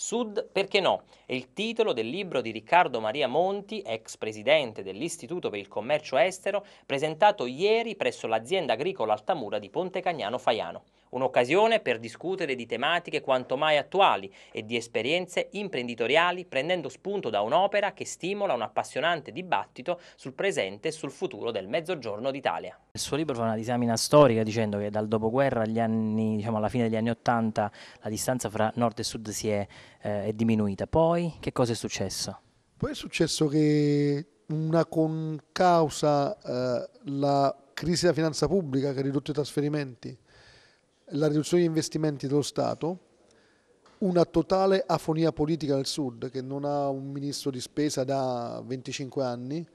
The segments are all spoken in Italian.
Sud perché no? È il titolo del libro di Riccardo Maria Monti, ex presidente dell'Istituto per il Commercio Estero, presentato ieri presso l'azienda agricola Altamura di Ponte Cagnano Faiano. Un'occasione per discutere di tematiche quanto mai attuali e di esperienze imprenditoriali prendendo spunto da un'opera che stimola un appassionante dibattito sul presente e sul futuro del Mezzogiorno d'Italia. Il suo libro fa una disamina storica dicendo che dal dopoguerra anni, diciamo alla fine degli anni Ottanta la distanza fra nord e sud si è eh, è diminuita. Poi che cosa è successo? Poi è successo che una causa eh, la crisi della finanza pubblica che ha ridotto i trasferimenti, la riduzione degli investimenti dello Stato, una totale afonia politica del Sud che non ha un ministro di spesa da 25 anni,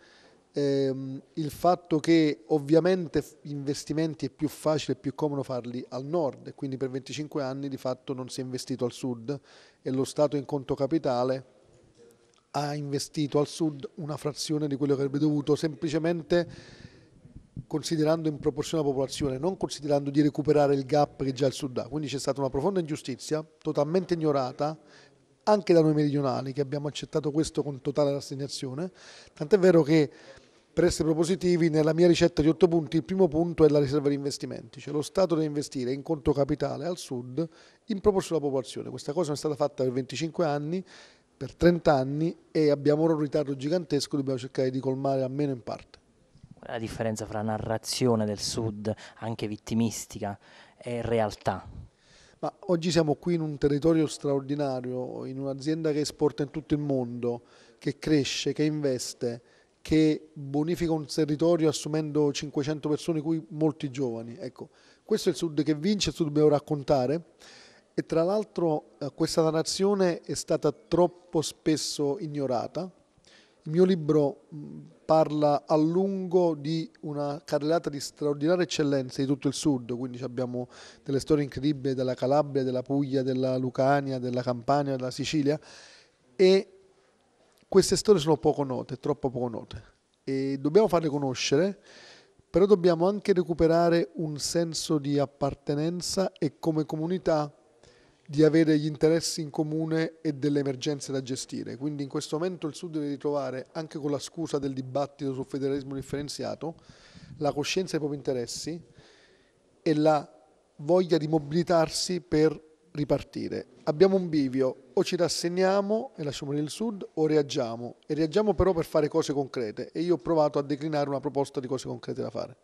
ehm, il fatto che ovviamente investimenti è più facile e più comodo farli al nord e quindi per 25 anni di fatto non si è investito al sud e lo Stato in conto capitale ha investito al sud una frazione di quello che avrebbe dovuto semplicemente considerando in proporzione la popolazione, non considerando di recuperare il gap che già il sud ha. Quindi c'è stata una profonda ingiustizia, totalmente ignorata, anche da noi meridionali che abbiamo accettato questo con totale rassegnazione, tant'è vero che per essere propositivi, nella mia ricetta di otto punti, il primo punto è la riserva di investimenti, cioè lo Stato deve investire in conto capitale al sud in proporzione alla popolazione. Questa cosa è stata fatta per 25 anni, per 30 anni e abbiamo ora un ritardo gigantesco, dobbiamo cercare di colmare almeno in parte. Qual è la differenza tra narrazione del sud, anche vittimistica, e realtà? Ma oggi siamo qui in un territorio straordinario, in un'azienda che esporta in tutto il mondo, che cresce, che investe, che bonifica un territorio assumendo 500 persone, cui molti giovani. Ecco, questo è il Sud che vince, il Sud dobbiamo raccontare e tra l'altro eh, questa narrazione è stata troppo spesso ignorata. Il mio libro mm, parla a lungo di una carrellata di straordinaria eccellenza di tutto il sud, quindi abbiamo delle storie incredibili della Calabria, della Puglia, della Lucania, della Campania, della Sicilia e queste storie sono poco note, troppo poco note e dobbiamo farle conoscere, però dobbiamo anche recuperare un senso di appartenenza e come comunità di avere gli interessi in comune e delle emergenze da gestire. Quindi in questo momento il Sud deve ritrovare, anche con la scusa del dibattito sul federalismo differenziato, la coscienza dei propri interessi e la voglia di mobilitarsi per ripartire. Abbiamo un bivio, o ci rassegniamo e lasciamo il sud o reagiamo. E reagiamo però per fare cose concrete e io ho provato a declinare una proposta di cose concrete da fare.